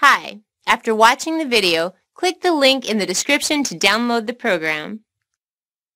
Hi, after watching the video, click the link in the description to download the program.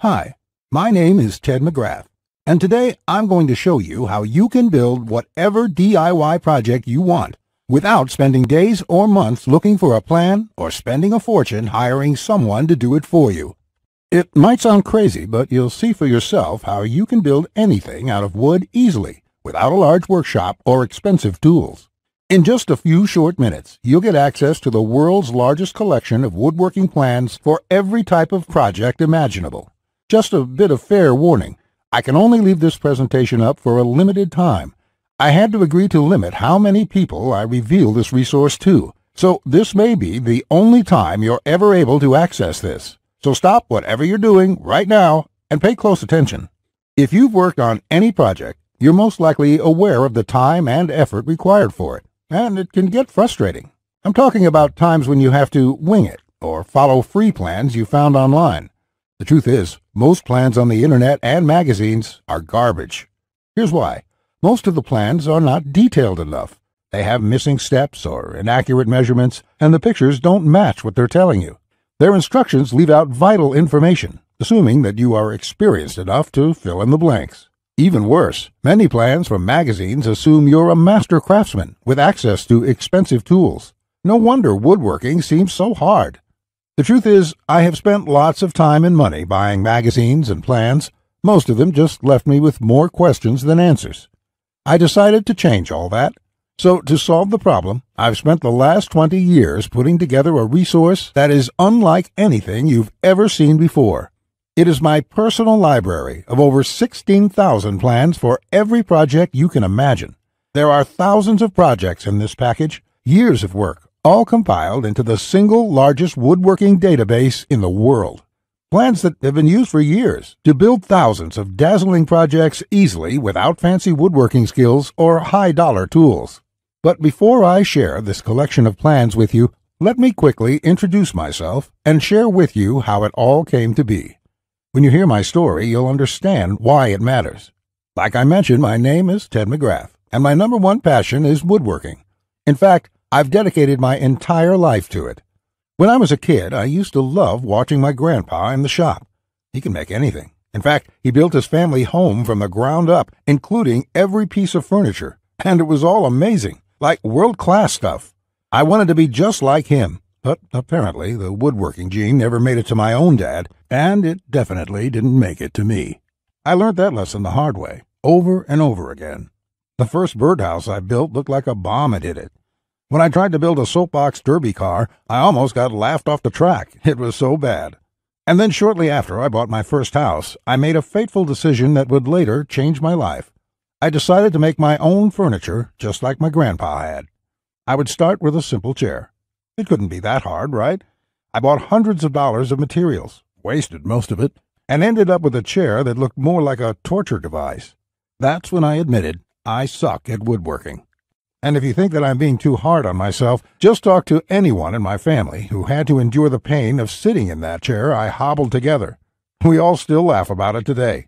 Hi, my name is Ted McGrath, and today I'm going to show you how you can build whatever DIY project you want without spending days or months looking for a plan or spending a fortune hiring someone to do it for you. It might sound crazy, but you'll see for yourself how you can build anything out of wood easily without a large workshop or expensive tools. In just a few short minutes, you'll get access to the world's largest collection of woodworking plans for every type of project imaginable. Just a bit of fair warning, I can only leave this presentation up for a limited time. I had to agree to limit how many people I reveal this resource to, so this may be the only time you're ever able to access this. So stop whatever you're doing right now and pay close attention. If you've worked on any project, you're most likely aware of the time and effort required for it and it can get frustrating. I'm talking about times when you have to wing it or follow free plans you found online. The truth is, most plans on the internet and magazines are garbage. Here's why. Most of the plans are not detailed enough. They have missing steps or inaccurate measurements, and the pictures don't match what they're telling you. Their instructions leave out vital information, assuming that you are experienced enough to fill in the blanks. Even worse, many plans from magazines assume you're a master craftsman with access to expensive tools. No wonder woodworking seems so hard. The truth is, I have spent lots of time and money buying magazines and plans. Most of them just left me with more questions than answers. I decided to change all that. So, to solve the problem, I've spent the last 20 years putting together a resource that is unlike anything you've ever seen before. It is my personal library of over 16,000 plans for every project you can imagine. There are thousands of projects in this package, years of work, all compiled into the single largest woodworking database in the world. Plans that have been used for years to build thousands of dazzling projects easily without fancy woodworking skills or high dollar tools. But before I share this collection of plans with you, let me quickly introduce myself and share with you how it all came to be. When you hear my story, you'll understand why it matters. Like I mentioned, my name is Ted McGrath, and my number one passion is woodworking. In fact, I've dedicated my entire life to it. When I was a kid, I used to love watching my grandpa in the shop. He could make anything. In fact, he built his family home from the ground up, including every piece of furniture, and it was all amazing, like world class stuff. I wanted to be just like him, but apparently the woodworking gene never made it to my own dad, and it definitely didn't make it to me. I learned that lesson the hard way, over and over again. The first birdhouse I built looked like a bomb had hit it. When I tried to build a soapbox derby car, I almost got laughed off the track. It was so bad. And then shortly after I bought my first house, I made a fateful decision that would later change my life. I decided to make my own furniture, just like my grandpa had. I would start with a simple chair. It couldn't be that hard, right? I bought hundreds of dollars of materials wasted most of it, and ended up with a chair that looked more like a torture device. That's when I admitted I suck at woodworking. And if you think that I'm being too hard on myself, just talk to anyone in my family who had to endure the pain of sitting in that chair I hobbled together. We all still laugh about it today.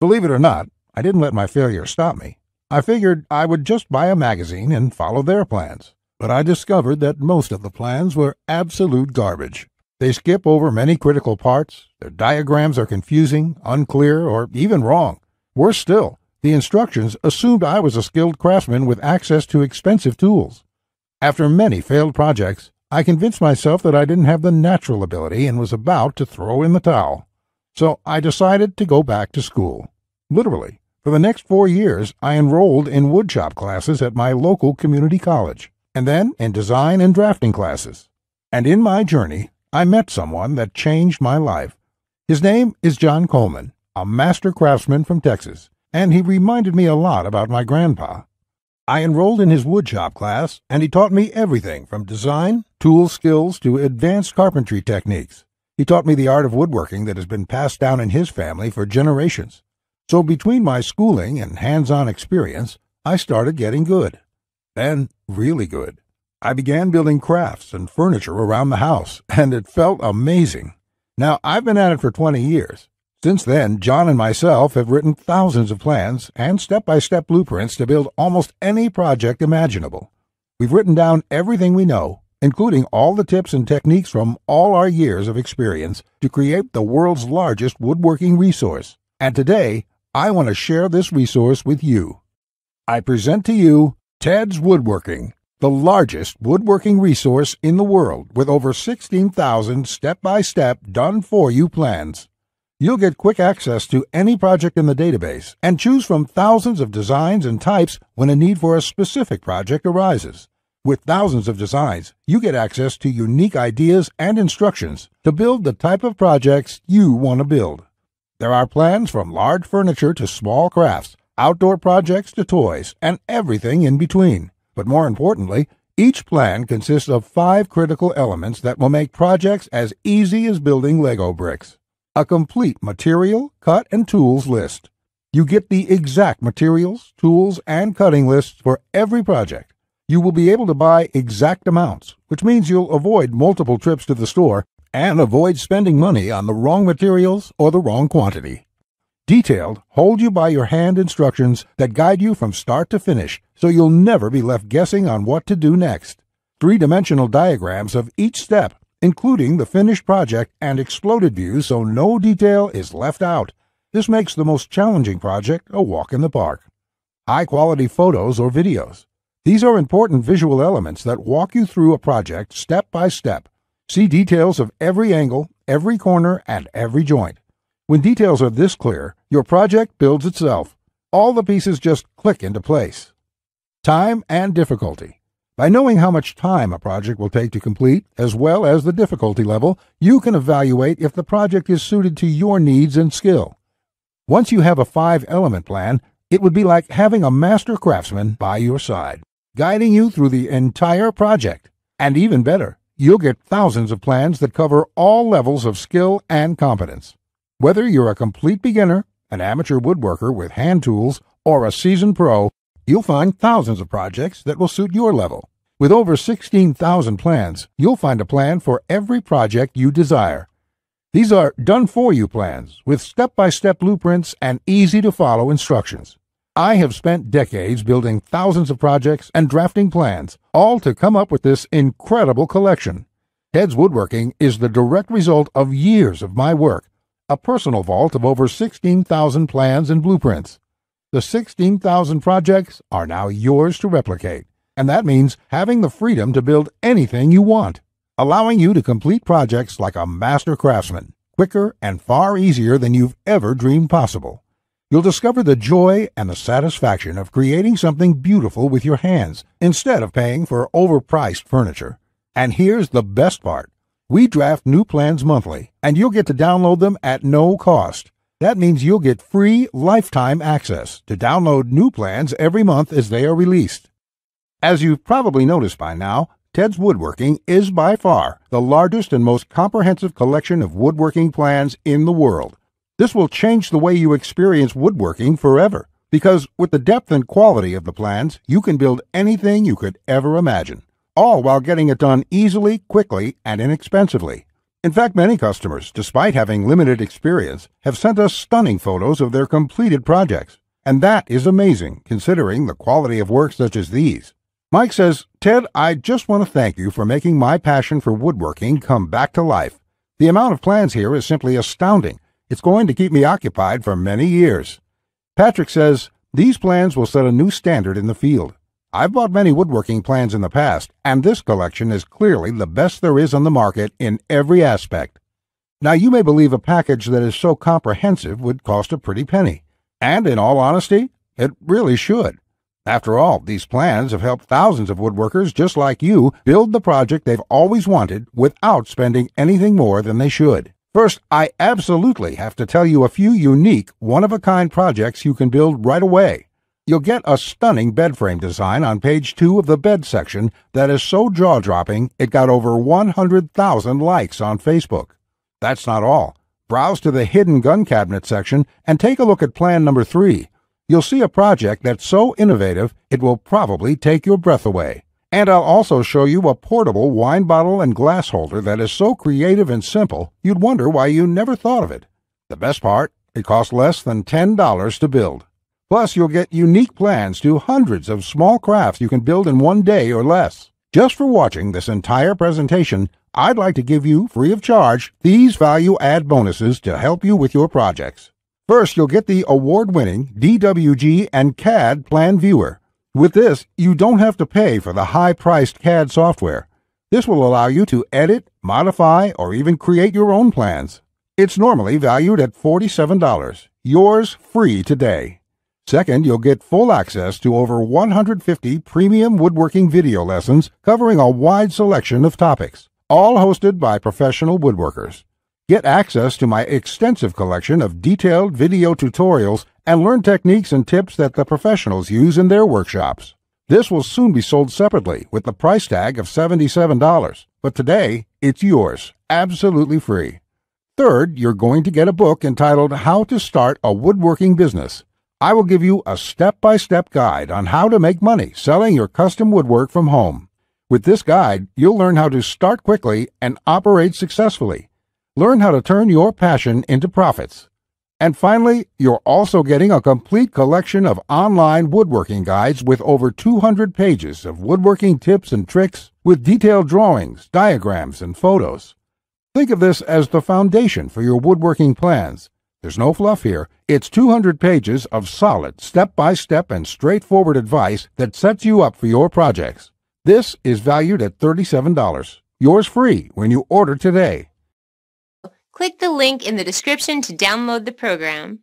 Believe it or not, I didn't let my failure stop me. I figured I would just buy a magazine and follow their plans. But I discovered that most of the plans were absolute garbage. They skip over many critical parts, their diagrams are confusing, unclear, or even wrong. Worse still, the instructions assumed I was a skilled craftsman with access to expensive tools. After many failed projects, I convinced myself that I didn't have the natural ability and was about to throw in the towel. So I decided to go back to school. Literally, for the next four years, I enrolled in woodshop classes at my local community college, and then in design and drafting classes. And in my journey, I met someone that changed my life. His name is John Coleman, a master craftsman from Texas, and he reminded me a lot about my grandpa. I enrolled in his woodshop class, and he taught me everything from design, tool skills, to advanced carpentry techniques. He taught me the art of woodworking that has been passed down in his family for generations. So between my schooling and hands-on experience, I started getting good. Then really good. I began building crafts and furniture around the house, and it felt amazing. Now, I've been at it for 20 years. Since then, John and myself have written thousands of plans and step by step blueprints to build almost any project imaginable. We've written down everything we know, including all the tips and techniques from all our years of experience, to create the world's largest woodworking resource. And today, I want to share this resource with you. I present to you Ted's Woodworking the largest woodworking resource in the world with over 16,000 step-by-step done-for-you plans. You'll get quick access to any project in the database and choose from thousands of designs and types when a need for a specific project arises. With thousands of designs, you get access to unique ideas and instructions to build the type of projects you want to build. There are plans from large furniture to small crafts, outdoor projects to toys, and everything in between. But more importantly, each plan consists of five critical elements that will make projects as easy as building Lego bricks. A complete material, cut, and tools list. You get the exact materials, tools, and cutting lists for every project. You will be able to buy exact amounts, which means you'll avoid multiple trips to the store and avoid spending money on the wrong materials or the wrong quantity detailed, hold you by your hand instructions that guide you from start to finish so you'll never be left guessing on what to do next. Three dimensional diagrams of each step, including the finished project and exploded views so no detail is left out. This makes the most challenging project a walk in the park. High quality photos or videos. These are important visual elements that walk you through a project step by step. See details of every angle, every corner, and every joint. When details are this clear, your project builds itself. All the pieces just click into place. Time and difficulty. By knowing how much time a project will take to complete, as well as the difficulty level, you can evaluate if the project is suited to your needs and skill. Once you have a five element plan, it would be like having a master craftsman by your side, guiding you through the entire project. And even better, you'll get thousands of plans that cover all levels of skill and competence. Whether you're a complete beginner, an amateur woodworker with hand tools, or a seasoned pro, you'll find thousands of projects that will suit your level. With over 16,000 plans, you'll find a plan for every project you desire. These are done for you plans with step by step blueprints and easy to follow instructions. I have spent decades building thousands of projects and drafting plans, all to come up with this incredible collection. Ted's Woodworking is the direct result of years of my work a personal vault of over 16,000 plans and blueprints. The 16,000 projects are now yours to replicate, and that means having the freedom to build anything you want, allowing you to complete projects like a master craftsman, quicker and far easier than you've ever dreamed possible. You'll discover the joy and the satisfaction of creating something beautiful with your hands instead of paying for overpriced furniture. And here's the best part we draft new plans monthly, and you'll get to download them at no cost. That means you'll get free lifetime access to download new plans every month as they are released. As you've probably noticed by now, Ted's Woodworking is by far the largest and most comprehensive collection of woodworking plans in the world. This will change the way you experience woodworking forever because with the depth and quality of the plans, you can build anything you could ever imagine all while getting it done easily, quickly, and inexpensively. In fact, many customers, despite having limited experience, have sent us stunning photos of their completed projects. And that is amazing, considering the quality of work such as these. Mike says, Ted, I just want to thank you for making my passion for woodworking come back to life. The amount of plans here is simply astounding. It's going to keep me occupied for many years. Patrick says, These plans will set a new standard in the field. I've bought many woodworking plans in the past, and this collection is clearly the best there is on the market in every aspect. Now, you may believe a package that is so comprehensive would cost a pretty penny, and in all honesty, it really should. After all, these plans have helped thousands of woodworkers just like you build the project they've always wanted without spending anything more than they should. First, I absolutely have to tell you a few unique, one of a kind projects you can build right away. You'll get a stunning bed frame design on page 2 of the bed section that is so jaw dropping it got over 100,000 likes on Facebook. That's not all. Browse to the hidden gun cabinet section and take a look at plan number 3. You'll see a project that's so innovative it will probably take your breath away. And I'll also show you a portable wine bottle and glass holder that is so creative and simple, you'd wonder why you never thought of it. The best part, it costs less than $10 to build. Plus, you'll get unique plans to hundreds of small crafts you can build in one day or less. Just for watching this entire presentation, I'd like to give you, free of charge, these value-add bonuses to help you with your projects. First, you'll get the award-winning DWG and CAD Plan Viewer. With this, you don't have to pay for the high-priced CAD software. This will allow you to edit, modify, or even create your own plans. It's normally valued at $47. Yours free today. Second, you'll get full access to over 150 premium woodworking video lessons covering a wide selection of topics, all hosted by professional woodworkers. Get access to my extensive collection of detailed video tutorials and learn techniques and tips that the professionals use in their workshops. This will soon be sold separately with the price tag of $77, but today it's yours, absolutely free. Third, you're going to get a book entitled How to Start a Woodworking Business I will give you a step-by-step guide on how to make money selling your custom woodwork from home. With this guide, you'll learn how to start quickly and operate successfully. Learn how to turn your passion into profits. And finally, you're also getting a complete collection of online woodworking guides with over 200 pages of woodworking tips and tricks with detailed drawings, diagrams, and photos. Think of this as the foundation for your woodworking plans. There's no fluff here it's 200 pages of solid, step by step, and straightforward advice that sets you up for your projects. This is valued at $37. Yours free when you order today. Click the link in the description to download the program.